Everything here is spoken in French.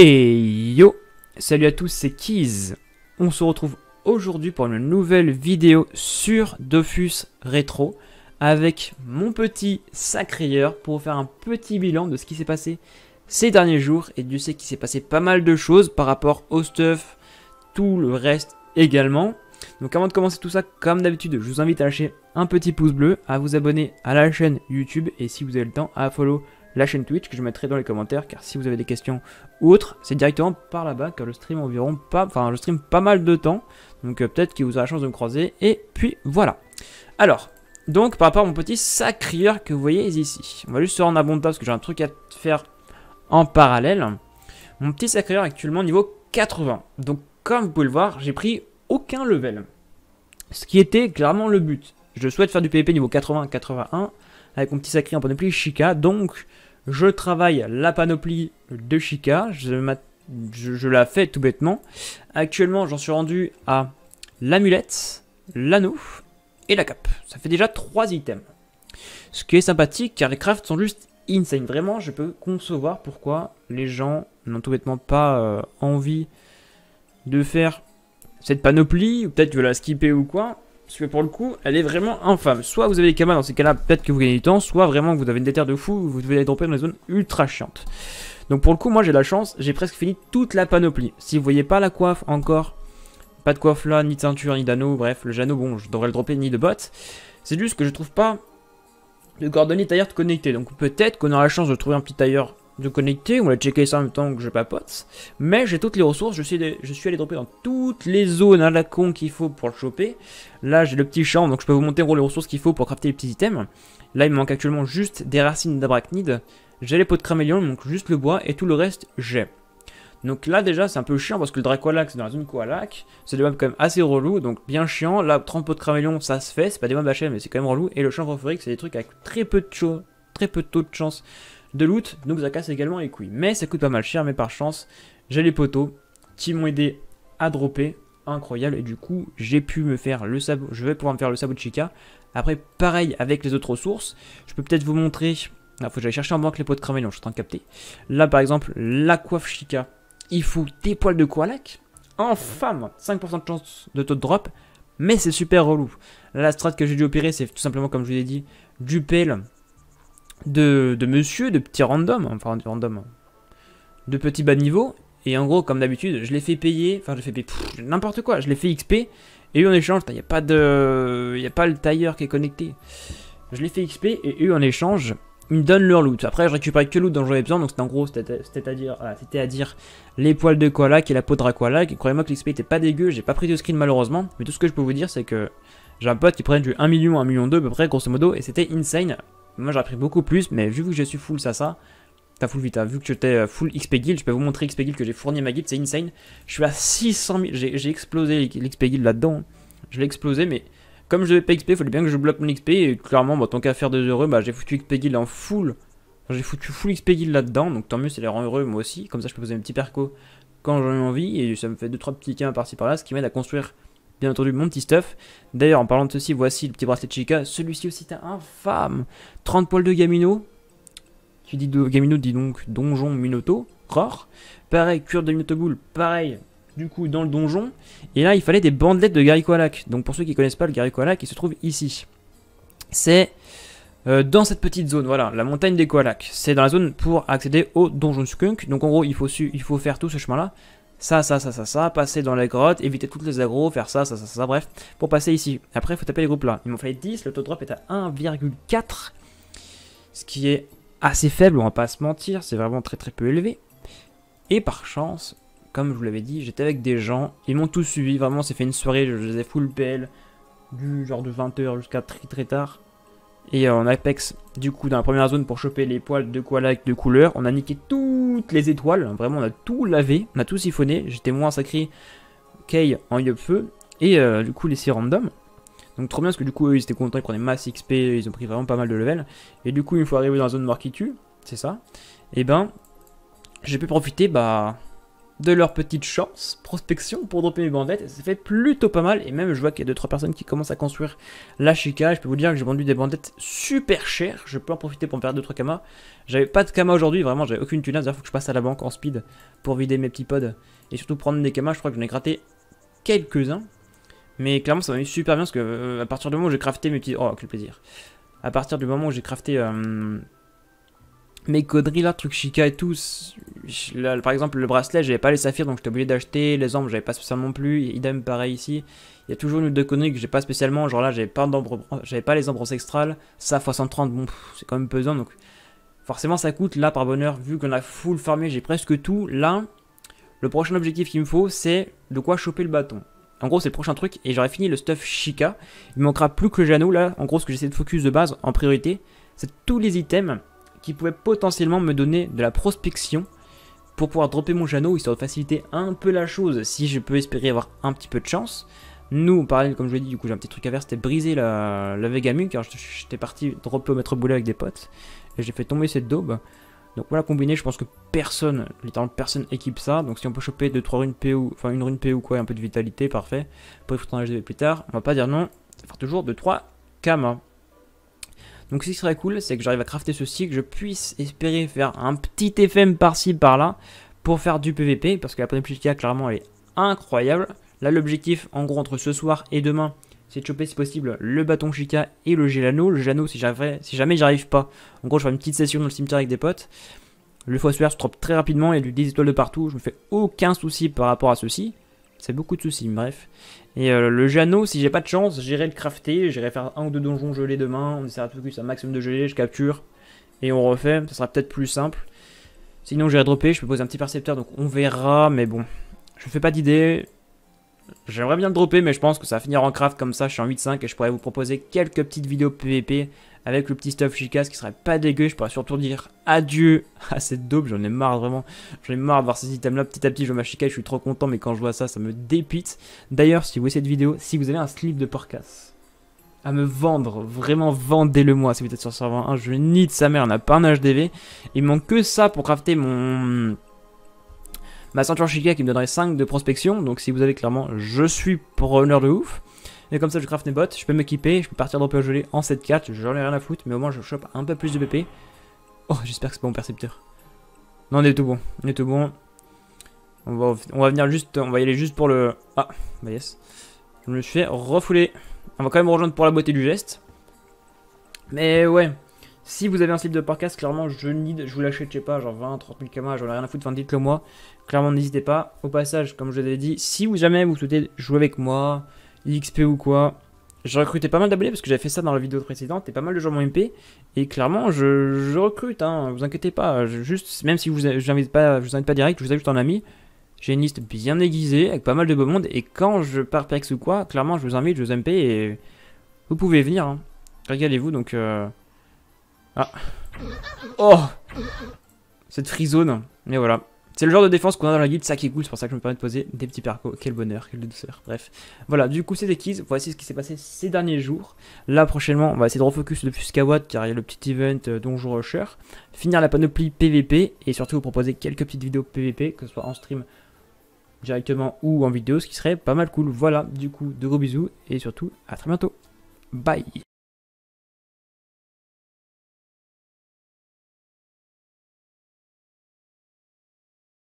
Et yo Salut à tous, c'est Keys. On se retrouve aujourd'hui pour une nouvelle vidéo sur Dofus Retro avec mon petit sacréur pour faire un petit bilan de ce qui s'est passé ces derniers jours. Et Dieu sait qu'il s'est passé pas mal de choses par rapport au stuff, tout le reste également. Donc avant de commencer tout ça, comme d'habitude, je vous invite à lâcher un petit pouce bleu, à vous abonner à la chaîne YouTube et si vous avez le temps, à follow la chaîne Twitch que je mettrai dans les commentaires car si vous avez des questions autres, c'est directement par là-bas car je stream environ pas enfin je stream pas mal de temps. Donc euh, peut-être qu'il vous aura la chance de me croiser et puis voilà. Alors, donc par rapport à mon petit sacrieur que vous voyez ici. On va juste se rendre à parce que j'ai un truc à faire en parallèle. Mon petit sacrieur actuellement niveau 80. Donc comme vous pouvez le voir, j'ai pris aucun level. Ce qui était clairement le but. Je souhaite faire du PvP niveau 80 81 avec mon petit sacré en panoplie Chica. Donc, je travaille la panoplie de Chica. Je, la fais tout bêtement. Actuellement, j'en suis rendu à l'amulette, l'anneau et la cape. Ça fait déjà 3 items. Ce qui est sympathique car les crafts sont juste insane. Vraiment, je peux concevoir pourquoi les gens n'ont tout bêtement pas euh, envie de faire cette panoplie, ou peut-être tu veux la skipper ou quoi. Parce que pour le coup, elle est vraiment infâme. Soit vous avez des camas dans ces cas-là, peut-être que vous gagnez du temps, soit vraiment vous avez une déterre de fou, vous devez les dropper dans les zones ultra chiantes. Donc pour le coup, moi j'ai la chance, j'ai presque fini toute la panoplie. Si vous voyez pas la coiffe encore, pas de coiffe là, ni de ceinture, ni d'anneau, bref, le Jano, bon, je devrais le dropper, ni de bottes. C'est juste que je trouve pas de cordonnier tailleur de connecté. Donc peut-être qu'on aura la chance de trouver un petit tailleur de connecter, on va checker ça en même temps que je papote. Mais j'ai toutes les ressources, je suis, allé, je suis dropper dans toutes les zones à la con qu'il faut pour le choper. Là j'ai le petit champ, donc je peux vous montrer les ressources qu'il faut pour crafter les petits items. Là il me manque actuellement juste des racines d'abrachnide, j'ai les pots de cramélion, donc juste le bois, et tout le reste j'ai. Donc là déjà c'est un peu chiant parce que le Dracoalac c'est dans la zone Koalac, c'est des mobs quand même assez relou, donc bien chiant. Là 30 pots de cramélion ça se fait, c'est pas des mobs HM mais c'est quand même relou. Et le champ chanvre c'est des trucs avec très peu de très peu de taux de chance de loot, donc ça casse également les couilles. Mais ça coûte pas mal cher, mais par chance, j'ai les poteaux qui m'ont aidé à dropper. Incroyable, et du coup, j'ai pu me faire le sabot. Je vais pouvoir me faire le sabot de Chica. Après, pareil avec les autres ressources. Je peux peut-être vous montrer. Il ah, faut que j'aille chercher en banque les pots de non je suis en train de capter. Là, par exemple, la coiffe Chica. Il faut des poils de koalak. En femme, 5% de chance de taux de drop. Mais c'est super relou. Là, la strat que j'ai dû opérer, c'est tout simplement, comme je vous ai dit, du pale de, monsieur, de petit random, enfin du random, de petit bas niveau. Et en gros, comme d'habitude, je les fait payer, enfin je fais payer, n'importe quoi, je l'ai fait XP. Et eux en échange, il n'y a pas de, il a pas le tailleur qui est connecté. Je les fait XP et eux en échange, ils me donnent leur loot. Après, je récupère que loot dont j'avais besoin, donc c'était en gros, c'était à dire, c'était à dire les poils de koala et la peau de rakoala. Croyez-moi que l'XP était pas dégueu, j'ai pas pris de screen malheureusement, mais tout ce que je peux vous dire, c'est que j'ai un pote qui prenait du 1 million, 1 million 2 à peu près, grosso modo, et c'était insane. Moi j'ai pris beaucoup plus, mais vu que je suis full ça, t'as full Vita, vu que j'étais euh, full XP Guild, je peux vous montrer XP Guild que j'ai fourni ma guild, c'est insane. Je suis à 600 000, j'ai explosé l'XP Guild là-dedans. Je l'ai explosé, mais comme je devais pas XP, il fallait bien que je bloque mon XP, et clairement, bah, tant qu'à faire des heureux, bah, j'ai foutu XP Guild en full. j'ai foutu full XP Guild là-dedans, donc tant mieux, ça les rend heureux moi aussi. Comme ça, je peux poser un petit perco quand j'en ai envie, et ça me fait 2-3 petits gains par-ci par-là, ce qui m'aide à construire bien entendu mon petit stuff. D'ailleurs, en parlant de ceci, voici le petit bracelet Chica. Celui-ci aussi est infâme. 30 poils de Gamino. Tu dis de Gamino dit donc donjon Minoto, rare. Pareil, cure de Minoto boule. pareil, du coup dans le donjon. Et là, il fallait des bandelettes de Gary Koalak. Donc pour ceux qui connaissent pas le Gary Koalak, il se trouve ici. C'est euh, dans cette petite zone, voilà, la montagne des Koalak. C'est dans la zone pour accéder au donjon Skunk. Donc en gros, il faut, il faut faire tout ce chemin-là ça, ça, ça, ça, ça, passer dans la grotte, éviter toutes les agros, faire ça, ça, ça, ça, bref, pour passer ici. Après, il faut taper les groupes là. Il m'en fallait 10, le taux drop est à 1,4, ce qui est assez faible, on va pas se mentir, c'est vraiment très très peu élevé. Et par chance, comme je vous l'avais dit, j'étais avec des gens, ils m'ont tous suivi, vraiment, c'est fait une soirée, je les ai full PL, du genre de 20h jusqu'à très très tard. Et en Apex, du coup, dans la première zone pour choper les poils de koala de couleur, on a niqué tout toutes les étoiles. Vraiment, on a tout lavé, on a tout siphonné. J'étais moins sacré Kay en de Feu. Et euh, du coup, les random. Donc trop bien parce que du coup, ils étaient contents, ils prenaient masse XP, ils ont pris vraiment pas mal de level. Et du coup, une fois arrivé dans la zone noire qui tue, c'est ça, et eh ben, j'ai pu profiter, bah, de leur petite chance, prospection pour dropper mes bandettes, ça fait plutôt pas mal, et même je vois qu'il y a 2-3 personnes qui commencent à construire la chica, je peux vous dire que j'ai vendu des bandettes super chères, je peux en profiter pour me faire 2-3 kamas, j'avais pas de kamas aujourd'hui, vraiment j'avais aucune tunasse, il faut que je passe à la banque en speed pour vider mes petits pods, et surtout prendre des kamas, je crois que j'en ai gratté quelques-uns, mais clairement ça m'a mis super bien, parce que euh, à partir du moment où j'ai crafté mes petits... Oh, quel plaisir à partir du moment où j'ai crafté euh, mes conneries là, truc Chica et tout. par exemple, le bracelet, j'avais pas les saphirs donc j'étais obligé d'acheter. Les ombres, j'avais pas spécialement plus. Idem, pareil ici. Il y a toujours une ou deux conneries que j'ai pas spécialement. Genre là, j'avais pas, j'avais pas les ombres ancestrales. Ça, x 130, bon, c'est quand même pesant donc. Forcément, ça coûte. Là, par bonheur, vu qu'on a full farmé, j'ai presque tout. Là, le prochain objectif qu'il me faut, c'est de quoi choper le bâton. En gros, c'est le prochain truc. Et j'aurai fini le stuff Chica. Il me manquera plus que le Jano là. En gros, ce que j'essaie de focus de base en priorité, c'est tous les items qui pouvait potentiellement me donner de la prospection pour pouvoir dropper mon Jano, histoire de faciliter un peu la chose si je peux espérer avoir un petit peu de chance. Nous, pareil comme je l'ai dit, du coup, j'ai un petit truc à faire, c'était briser la, la Vegamu, car j'étais parti dropper au maître boulet avec des potes, et j'ai fait tomber cette daube. Donc voilà, combiné, je pense que personne, littéralement personne équipe ça. Donc si on peut choper 2-3 runes ou enfin une rune ou quoi, un peu de vitalité, parfait. Pour il faut en plus tard, on va pas dire non. Faire toujours 2-3 Kama. Donc ce qui serait cool, c'est que j'arrive à crafter ceci, que je puisse espérer faire un petit FM par-ci, par-là, pour faire du PVP, parce que la chica clairement, elle est incroyable. Là, l'objectif, en gros, entre ce soir et demain, c'est de choper si possible le bâton Chica et le Gelano. Le Gelano, si, si jamais j'arrive pas, en gros, je fais une petite session dans le cimetière avec des potes. Le faussaire se trompe très rapidement, il y a du 10 étoiles de partout, je me fais aucun souci par rapport à ceci. C'est beaucoup de soucis, bref. Et euh, le Jano, si j'ai pas de chance, j'irai le crafter, j'irai faire un ou deux donjons gelés demain, on essaiera de focus un maximum de gelés, je capture, et on refait, ça sera peut-être plus simple. Sinon j'irai dropper, je peux poser un petit percepteur, donc on verra, mais bon. Je fais pas d'idées. J'aimerais bien le dropper, mais je pense que ça va finir en craft comme ça. Je suis en 8-5 et je pourrais vous proposer quelques petites vidéos PVP avec le petit stuff chicas qui serait pas dégueu. Je pourrais surtout dire adieu à cette dope. J'en ai marre vraiment. J'en ai marre de voir ces items là. Petit à petit, je vois je suis trop content, mais quand je vois ça, ça me dépite. D'ailleurs, si vous voulez cette vidéo, si vous avez un slip de porcas à me vendre, vraiment vendez-le moi si vous êtes sur serveur 1. Je de sa mère, on n'a pas un HDV. Il manque que ça pour crafter mon ma ceinture chique qui me donnerait 5 de prospection, donc si vous avez clairement, je suis preneur de ouf. Et comme ça, je craft mes bottes, je peux m'équiper, je peux partir dans gelé en 7-4, j'en ai rien à foutre, mais au moins je chope un peu plus de BP. Oh, j'espère que c'est pas mon percepteur. Non, on est tout bon, on est tout bon. On va, on va venir juste, on va y aller juste pour le... Ah, bah yes. Je me suis fait refouler. On va quand même rejoindre pour la beauté du geste. Mais ouais, si vous avez un slip de podcast, clairement, je ne, je vous l'achète, je sais pas, genre 20, 30 000 km, j'en ai rien à foutre, enfin dites-le moi. Clairement, n'hésitez pas. Au passage, comme je vous avais dit, si vous jamais vous souhaitez jouer avec moi, XP ou quoi, je recruté pas mal d'abonnés parce que j'avais fait ça dans la vidéo précédente et pas mal de gens m'ont MP. Et clairement, je, recrute, hein, vous inquiétez pas. juste, même si vous, je ne pas, vous invite pas direct, je vous ajoute en ami. J'ai une liste bien aiguisée avec pas mal de beau monde. Et quand je pars PX ou quoi, clairement, je vous invite, je vous MP et vous pouvez venir. Hein. Régalez-vous donc. Euh ah. Oh Cette free zone. Mais voilà. C'est le genre de défense qu'on a dans la guide, ça qui est cool, c'est pour ça que je me permets de poser des petits percos. Quel bonheur, quelle douceur. Bref. Voilà, du coup, c'est des keys. Voici ce qui s'est passé ces derniers jours. Là, prochainement, on va essayer de refocus depuis Skawatt, car il y a le petit event euh, Finir la panoplie PVP et surtout vous proposer quelques petites vidéos PVP, que ce soit en stream directement ou en vidéo, ce qui serait pas mal cool. Voilà, du coup, de gros bisous et surtout à très bientôt. Bye